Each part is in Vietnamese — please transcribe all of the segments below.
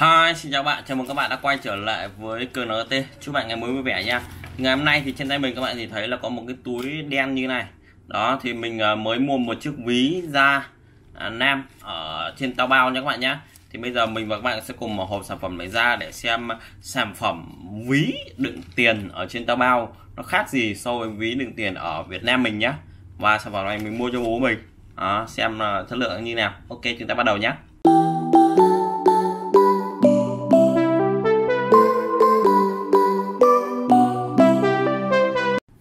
Hi, xin chào bạn, chào mừng các bạn đã quay trở lại với CNT Chúc bạn ngày mới vui vẻ nha Ngày hôm nay thì trên tay mình các bạn thì thấy là có một cái túi đen như này Đó, thì mình ờ, mới mua một chiếc ví da à, nam ở trên tao bao nha các bạn nhé Thì bây giờ mình và các bạn sẽ cùng mở hộp sản phẩm này ra để xem sản phẩm ví đựng tiền ở trên tao bao Nó khác gì so với ví đựng tiền ở Việt Nam mình nhé Và sản phẩm này mình mua cho bố mình à, Xem ờ, chất lượng như nào Ok, chúng ta bắt đầu nhé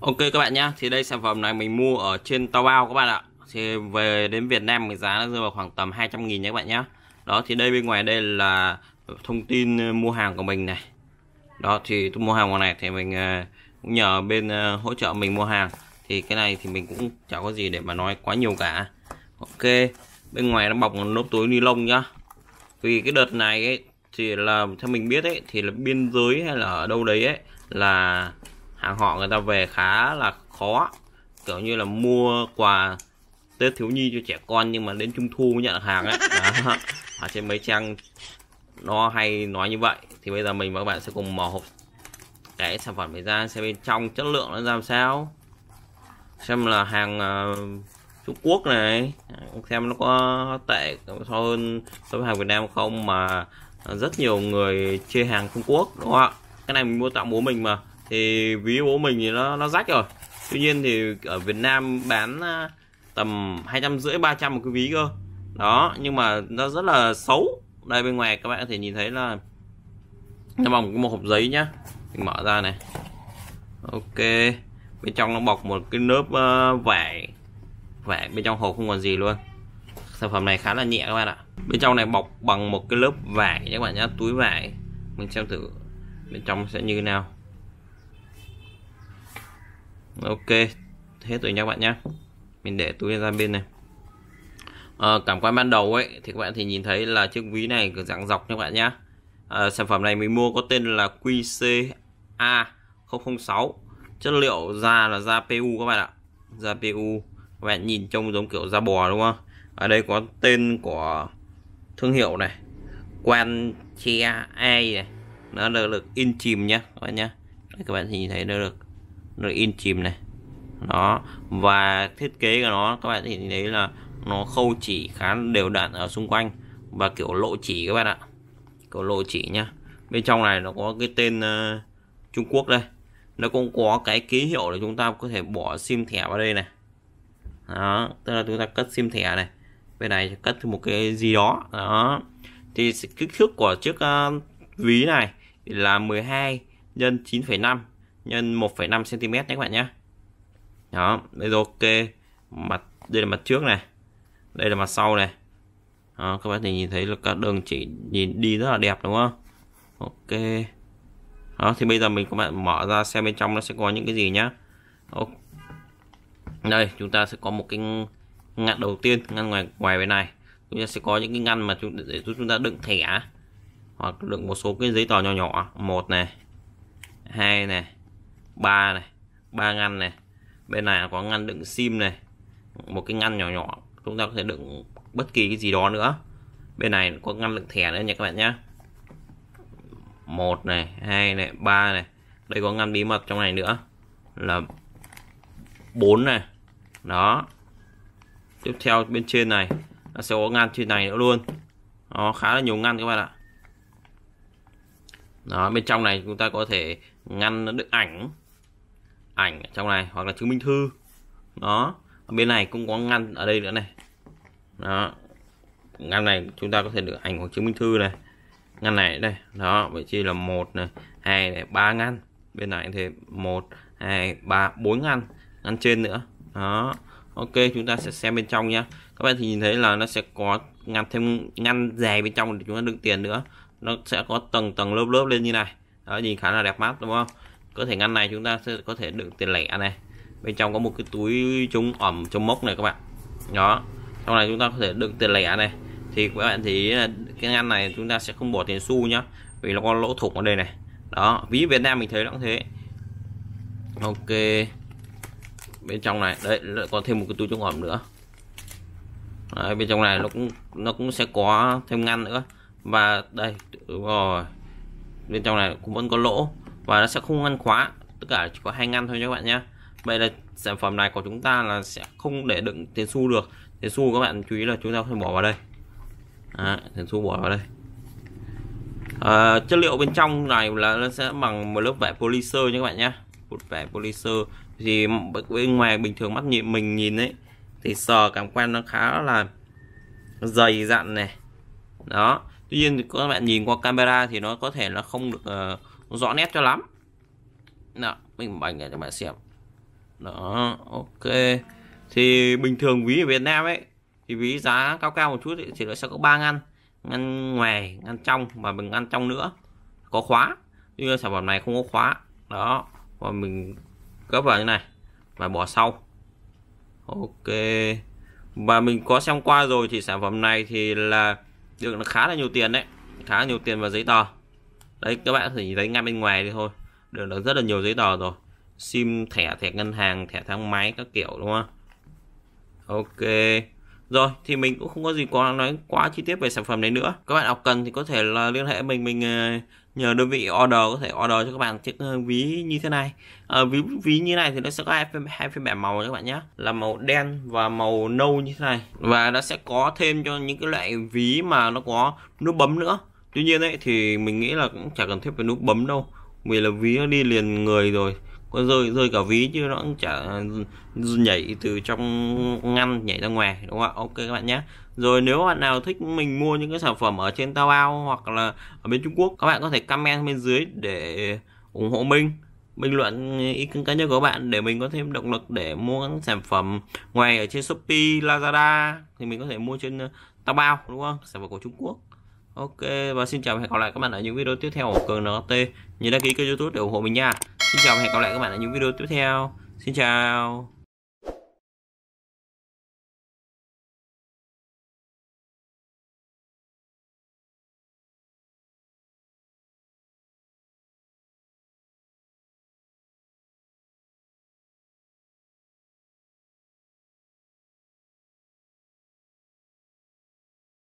Ok các bạn nhá, thì đây sản phẩm này mình mua ở trên Taobao các bạn ạ. Thì về đến Việt Nam cái giá nó rơi vào khoảng tầm 200 000 nha các bạn nhé. Đó thì đây bên ngoài đây là thông tin ờ, mua hàng của mình này. Đó thì tôi mua hàng ngoài này thì mình ờ, cũng nhờ bên ờ, hỗ trợ mình mua hàng. Thì cái này thì mình cũng chẳng có gì để mà nói quá nhiều cả. Ok, bên ngoài nó bọc một túi ni lông nhá. Vì cái đợt này ấy thì là theo mình biết ấy thì là biên giới hay là ở đâu đấy ấy là hàng họ người ta về khá là khó kiểu như là mua quà Tết thiếu nhi cho trẻ con nhưng mà đến trung thu mới nhận hàng ấy Đó. ở trên mấy trang nó hay nói như vậy thì bây giờ mình và các bạn sẽ cùng mở hộp cái sản phẩm này ra xem bên trong chất lượng nó làm sao xem là hàng ờ, Trung Quốc này xem nó có tệ so hơn so với hàng Việt Nam không mà rất nhiều người chê hàng Trung Quốc đúng không ạ cái này mình mua tặng bố mình mà thì ví của mình thì nó nó rách rồi tuy nhiên thì ở Việt Nam bán à, tầm hai trăm rưỡi ba trăm một cái ví cơ đó nhưng mà nó rất là xấu đây bên ngoài các bạn có thể nhìn thấy là nó bằng một hộp giấy nhá mình mở ra này ok bên trong nó bọc một cái lớp uh, vải vải bên trong hộp không còn gì luôn sản phẩm này khá là nhẹ các bạn ạ bên trong này bọc bằng một cái lớp vải các bạn nhá túi vải mình xem thử bên trong sẽ như thế nào ok hết rồi nha các bạn nhé mình để túi ra bên này à, cảm quan ban đầu ấy thì các bạn thì nhìn thấy là chiếc ví này cứ dạng dọc nha các bạn nhé à, ờ, sản phẩm này mình mua có tên là QCA 006 chất liệu da là da PU các bạn ạ da PU các bạn nhìn trông giống kiểu da bò đúng không ở đây có tên của thương hiệu này quan chia ai này nó được, được in chìm nhá các bạn nhá các bạn thì nhìn thấy nó được rồi in chìm này đó và thiết kế của nó các bạn thì thấy là nó khâu chỉ khá đều đặn ở xung quanh và kiểu lộ chỉ các bạn ạ kiểu lộ chỉ nhá bên trong này nó có cái tên uh, Trung Quốc đây nó cũng có cái ký hiệu để chúng ta có thể bỏ sim thẻ vào đây này đó tức là chúng ta cất sim thẻ này bên này cất một cái gì đó đó thì kích thước của chiếc uh, ví này là 12 nhân 9,5 nhân 1,5 cm nhé các bạn nhé đó đây là ok mặt đây là mặt trước này đây là mặt sau này đó, các bạn thì nhìn thấy là các đường chỉ nhìn đi rất là đẹp đúng không ok đó thì bây giờ mình các bạn mở ra xem bên trong nó sẽ có những cái gì nhá ok đây chúng ta sẽ có một cái ngăn đầu tiên ngăn ngoài ngoài bên này chúng ta sẽ có những cái ngăn mà chúng để giúp chúng ta đựng thẻ hoặc đựng một số cái giấy tờ nhỏ nhỏ một này hai này ba này ba ngăn này bên này có ngăn đựng sim này một cái ngăn nhỏ nhỏ chúng ta có thể đựng bất kỳ cái gì đó nữa bên này có ngăn đựng thẻ nữa nha các bạn nhé một này hai này ba này đây có ngăn bí mật trong này nữa là bốn này đó tiếp theo bên trên này nó sẽ có ngăn trên này nữa luôn nó khá là nhiều ngăn các bạn ạ đó bên trong này chúng ta có thể ngăn đựng ảnh ảnh ở trong này hoặc là chứng minh thư đó ở bên này cũng có ngăn ở đây nữa này đó ngăn này chúng ta có thể được ảnh hoặc chứng minh thư này ngăn này đây đó vị trí là một này hai này ba ngăn bên này thì một hai ba bốn ngăn ngăn trên nữa đó ok chúng ta sẽ xem bên trong nhé các bạn thì nhìn thấy là nó sẽ có ngăn thêm ngăn dài bên trong để chúng ta đựng tiền nữa nó sẽ có tầng tầng lớp lớp lên như này đó nhìn khá là đẹp mắt đúng không có thể ngăn này chúng ta sẽ có thể đựng tiền lẻ này bên trong có một cái túi chống ẩm chống mốc này các bạn đó trong này chúng ta có thể đựng tiền lẻ này thì các bạn thấy cái ngăn này chúng ta sẽ không bỏ tiền xu nhá vì nó có lỗ thủng ở đây này đó ví Việt Nam mình thấy nó cũng thế ok bên trong này đấy lại có thêm một cái túi chống ẩm nữa đấy, bên trong này nó cũng nó cũng sẽ có thêm ngăn nữa và đây rồi bên trong này cũng vẫn có lỗ và nó sẽ không ngăn khóa tất cả chỉ có hai ngăn thôi các bạn nhé vậy là sản phẩm này của chúng ta là sẽ không để đựng tiền xu được tiền xu các bạn chú ý là chúng ta phải bỏ vào đây à, tiền xu bỏ vào đây à, chất liệu bên trong này là nó sẽ bằng một lớp vải polyester nhé các bạn nhé một vải polyester thì bên ngoài bình thường mắt nhìn mình nhìn ấy thì sờ cảm quan nó khá là dày dặn này đó tuy nhiên các bạn nhìn qua camera thì nó có thể là không được uh, rõ nét cho lắm nào mình bành này cho bạn xem đó ok thì bình thường ví ở Việt Nam ấy thì ví giá cao cao một chút thì nó sẽ có ba ngăn ngăn ngoài ngăn trong và mình ngăn trong nữa có khóa nhưng sản phẩm này không có khóa đó và mình gấp vào như này và bỏ sau ok và mình có xem qua rồi thì sản phẩm này thì là được khá là nhiều tiền đấy khá là nhiều tiền và giấy tờ đấy các bạn chỉ thấy ngay bên ngoài thì thôi được rất là nhiều giấy tờ rồi sim thẻ thẻ ngân hàng thẻ thang máy các kiểu đúng không ok rồi thì mình cũng không có gì quá nói quá chi tiết về sản phẩm này nữa các bạn học cần thì có thể là liên hệ mình mình ờ, nhờ đơn vị order có thể order cho các bạn chiếc ờ, ví như thế này à, ví ví như này thì nó sẽ có hai phiên, hai phiên bản màu các bạn nhé là màu đen và màu nâu như thế này và nó sẽ có thêm cho những cái loại ví mà nó có nút bấm nữa tuy nhiên ấy thì mình nghĩ là cũng chả cần thiết phải nút bấm đâu vì là ví nó đi liền người rồi có rơi rơi cả ví chứ nó cũng chả nhảy từ trong ngăn nhảy ra ngoài đúng không ạ ok các bạn nhé rồi nếu bạn nào thích mình mua những cái sản phẩm ở trên Taobao hoặc là ở bên Trung Quốc các bạn có thể comment bên dưới để ủng hộ mình bình luận ý kiến cá nhân của bạn để mình có thêm động lực để mua các sản phẩm ngoài ở trên Shopee, Lazada thì mình có thể mua trên ờ, Taobao đúng không? Sản phẩm của Trung Quốc. Ok và xin chào và hẹn gặp lại các bạn ở những video tiếp theo của cường CNT Nhớ đăng ký kênh youtube để ủng hộ mình nha Xin chào và hẹn gặp lại các bạn ở những video tiếp theo Xin chào